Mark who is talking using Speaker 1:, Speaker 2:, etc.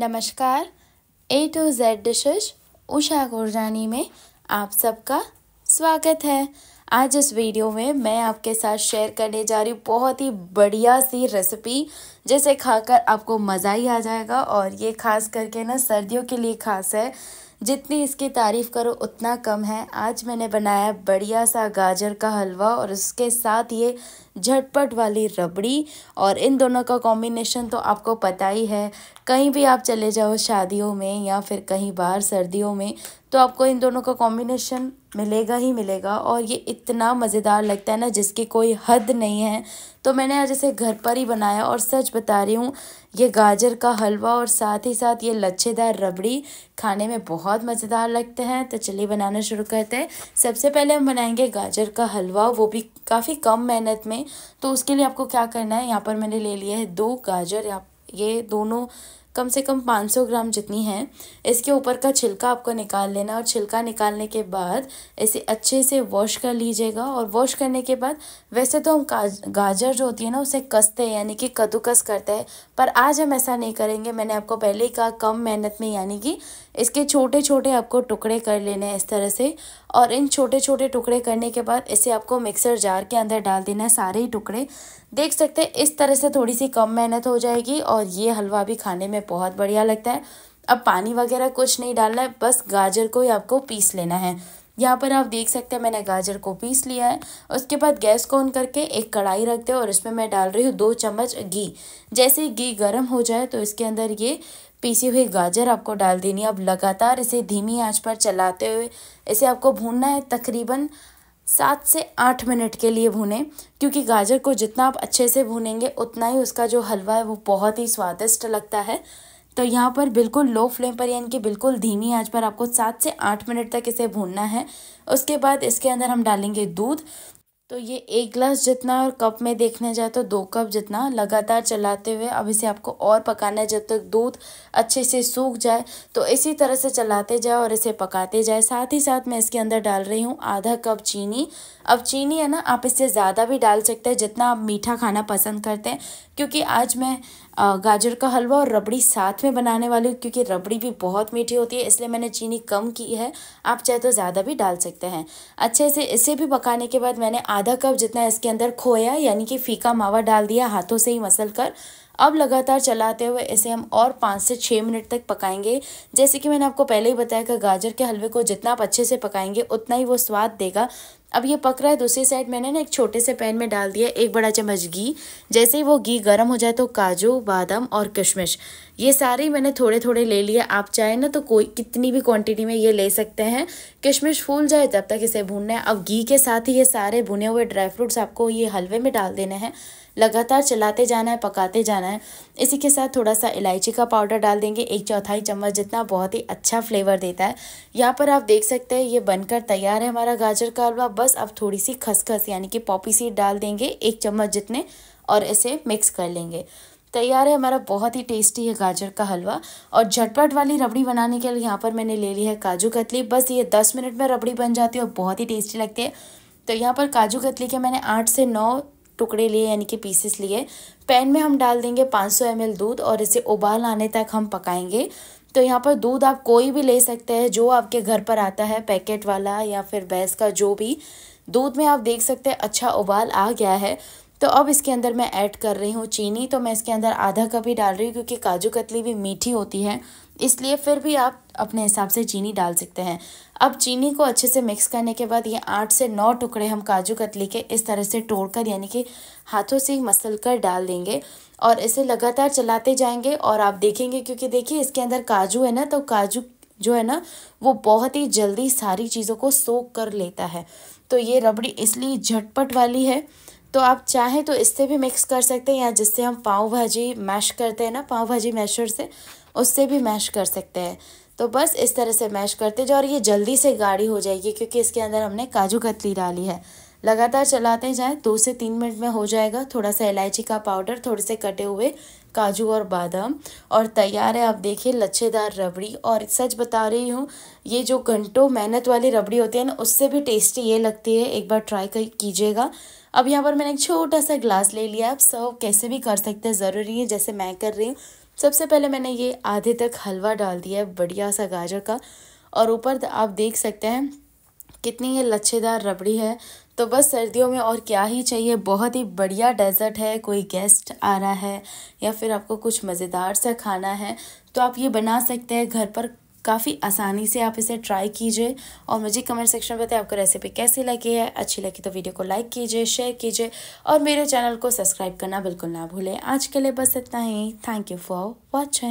Speaker 1: नमस्कार A to Z dishes Usha Gurjani में आप सबका स्वागत है आज इस वीडियो में मैं आपके साथ शेयर करने जा रही हूँ बहुत ही बढ़िया सी रेसिपी जिसे खाकर आपको मज़ा ही आ जाएगा और ये खास करके ना सर्दियों के लिए खास है जितनी इसकी तारीफ़ करो उतना कम है आज मैंने बनाया बढ़िया सा गाजर का हलवा और उसके साथ ये झटपट वाली रबड़ी और इन दोनों का कॉम्बिनेशन तो आपको पता ही है कहीं भी आप चले जाओ शादियों में या फिर कहीं बाहर सर्दियों में तो आपको इन दोनों का कॉम्बिनेशन मिलेगा ही मिलेगा और ये इतना मज़ेदार लगता है ना जिसकी कोई हद नहीं है तो मैंने आज इसे घर पर ही बनाया और सच बता रही हूँ ये गाजर का हलवा और साथ ही साथ ये लच्छेदार रबड़ी खाने में बहुत मज़ेदार लगते हैं तो चलिए बनाना शुरू करते हैं सबसे पहले हम बनाएंगे गाजर का हलवा वो भी काफ़ी कम मेहनत में तो उसके लिए आपको क्या करना है यहाँ पर मैंने ले लिया है दो गाजर आप ये दोनों कम से कम 500 ग्राम जितनी है इसके ऊपर का छिलका आपको निकाल लेना और छिलका निकालने के बाद इसे अच्छे से वॉश कर लीजिएगा और वॉश करने के बाद वैसे तो हम गाजर जो होती है ना उसे कसते हैं यानी कि कद्दूकस करते हैं पर आज हम ऐसा नहीं करेंगे मैंने आपको पहले ही कहा कम मेहनत में यानी कि इसके छोटे छोटे आपको टुकड़े कर लेने हैं इस तरह से और इन छोटे छोटे टुकड़े करने के बाद इसे आपको मिक्सर जार के अंदर डाल देना है सारे ही टुकड़े देख सकते हैं इस तरह से थोड़ी सी कम मेहनत हो जाएगी और ये हलवा भी खाने में बहुत बढ़िया लगता है अब पानी वगैरह कुछ नहीं डालना है बस गाजर को ही आपको पीस लेना है यहाँ पर आप देख सकते हैं मैंने गाजर को पीस लिया है उसके बाद गैस को ऑन करके एक कढ़ाई रख दे और इसमें मैं डाल रही हूँ दो चम्मच घी जैसे घी गर्म हो जाए तो इसके अंदर ये पीसी हुई गाजर आपको डाल देनी है अब लगातार इसे धीमी आंच पर चलाते हुए इसे आपको भूनना है तकरीबन सात से आठ मिनट के लिए भूनें क्योंकि गाजर को जितना आप अच्छे से भूनेंगे उतना ही उसका जो हलवा है वो बहुत ही स्वादिष्ट लगता है तो यहाँ पर बिल्कुल लो फ्लेम पर यानी कि बिल्कुल धीमी आंच पर आपको सात से आठ मिनट तक इसे भूनना है उसके बाद इसके अंदर हम डालेंगे दूध तो ये एक ग्लास जितना और कप में देखने जाए तो दो कप जितना लगातार चलाते हुए अब इसे आपको और पकाना है जब तक दूध अच्छे से सूख जाए तो इसी तरह से चलाते जाए और इसे पकाते जाए साथ ही साथ मैं इसके अंदर डाल रही हूँ आधा कप चीनी अब चीनी है ना आप इससे ज़्यादा भी डाल सकते हैं जितना आप मीठा खाना पसंद करते हैं क्योंकि आज मैं गाजर का हलवा और रबड़ी साथ में बनाने वाली हूँ क्योंकि रबड़ी भी बहुत मीठी होती है इसलिए मैंने चीनी कम की है आप चाहे तो ज़्यादा भी डाल सकते हैं अच्छे से इसे भी पकाने के बाद मैंने आधा कप जितना इसके अंदर खोया यानी कि फीका मावा डाल दिया हाथों से ही मसल कर अब लगातार चलाते हुए इसे हम और पाँच से छः मिनट तक पकाएंगे जैसे कि मैंने आपको पहले ही बताया कि गाजर के हलवे को जितना आप अच्छे से पकाएंगे उतना ही वो स्वाद देगा अब ये पक रहा है दूसरी साइड मैंने ना एक छोटे से पैन में डाल दिया एक बड़ा चम्मच घी जैसे ही वो घी गर्म हो जाए तो काजू बादाम और किशमिश ये सारे मैंने थोड़े थोड़े ले लिए आप चाहें ना तो कोई कितनी भी क्वांटिटी में ये ले सकते हैं किशमिश फूल जाए तब तक इसे भूनना है अब घी के साथ ही ये सारे भुने हुए ड्राई फ्रूट्स आपको ये हलवे में डाल देने हैं लगातार चलाते जाना है पकाते जाना है इसी के साथ थोड़ा सा इलायची का पाउडर डाल देंगे एक चौथाई चम्मच जितना बहुत ही अच्छा फ्लेवर देता है यहाँ पर आप देख सकते हैं ये बनकर तैयार है हमारा गाजर का हलवा बस अब थोड़ी सी खसखस यानी कि पॉपी सीड डाल देंगे एक चम्मच जितने और इसे मिक्स कर लेंगे तैयार है हमारा बहुत ही टेस्टी है गाजर का हलवा और झटपट वाली रबड़ी बनाने के लिए यहाँ पर मैंने ले ली है काजू कतली बस ये दस मिनट में रबड़ी बन जाती है और बहुत ही टेस्टी लगती है तो यहाँ पर काजू कतली के मैंने आठ से नौ टुकड़े लिए यानी कि पीसेस लिए पैन में हम डाल देंगे 500 सौ दूध और इसे उबाल आने तक हम पकाएंगे तो यहाँ पर दूध आप कोई भी ले सकते हैं जो आपके घर पर आता है पैकेट वाला या फिर भैंस का जो भी दूध में आप देख सकते हैं अच्छा उबाल आ गया है तो अब इसके अंदर मैं ऐड कर रही हूँ चीनी तो मैं इसके अंदर आधा कप ही डाल रही हूँ क्योंकि काजू कतली भी मीठी होती है इसलिए फिर भी आप अपने हिसाब से चीनी डाल सकते हैं अब चीनी को अच्छे से मिक्स करने के बाद ये आठ से नौ टुकड़े हम काजू कतली के इस तरह से तोड़कर यानी कि हाथों से ही मसल कर डाल देंगे और इसे लगातार चलाते जाएंगे और आप देखेंगे क्योंकि देखिए इसके अंदर काजू है ना तो काजू जो है ना वो बहुत ही जल्दी सारी चीज़ों को सोख कर लेता है तो ये रबड़ी इसलिए झटपट वाली है तो आप चाहें तो इससे भी मिक्स कर सकते हैं या जिससे हम पाव भाजी मैश करते हैं ना पाव भाजी मैशर से उससे भी मैश कर सकते हैं तो बस इस तरह से मैश करते जाओ और ये जल्दी से गाढ़ी हो जाएगी क्योंकि इसके अंदर हमने काजू कतली डाली है लगातार चलाते जाएं दो से तीन मिनट में हो जाएगा थोड़ा सा इलायची का पाउडर थोड़े से कटे हुए काजू और बादाम और तैयार है आप देखिए लच्छेदार रबड़ी और सच बता रही हूँ ये जो घंटों मेहनत वाली रबड़ी होती है ना उससे भी टेस्टी ये लगती है एक बार ट्राई कीजिएगा अब यहाँ पर मैंने एक छोटा सा ग्लास ले लिया आप सर्व कैसे भी कर सकते हैं ज़रूरी है जैसे मैं कर रही हूँ सबसे पहले मैंने ये आधे तक हलवा डाल दिया है बढ़िया सा गाजर का और ऊपर आप देख सकते हैं कितनी ये लच्छेदार रबड़ी है तो बस सर्दियों में और क्या ही चाहिए बहुत ही बढ़िया डेजर्ट है कोई गेस्ट आ रहा है या फिर आपको कुछ मज़ेदार सा खाना है तो आप ये बना सकते हैं घर पर काफ़ी आसानी से आप इसे ट्राई कीजिए और मुझे कमेंट सेक्शन में बताएं आपको रेसिपी कैसी लगी है अच्छी लगी तो वीडियो को लाइक कीजिए शेयर कीजिए और मेरे चैनल को सब्सक्राइब करना बिल्कुल ना भूलें आज के लिए बस इतना ही थैंक यू फॉर वॉचिंग